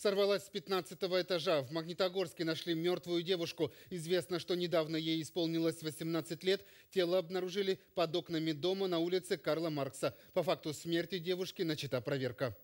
сорвалась с 15 этажа. В Магнитогорске нашли мертвую девушку. Известно, что недавно ей исполнилось 18 лет. Тело обнаружили под окнами дома на улице Карла Маркса. По факту смерти девушки начата проверка.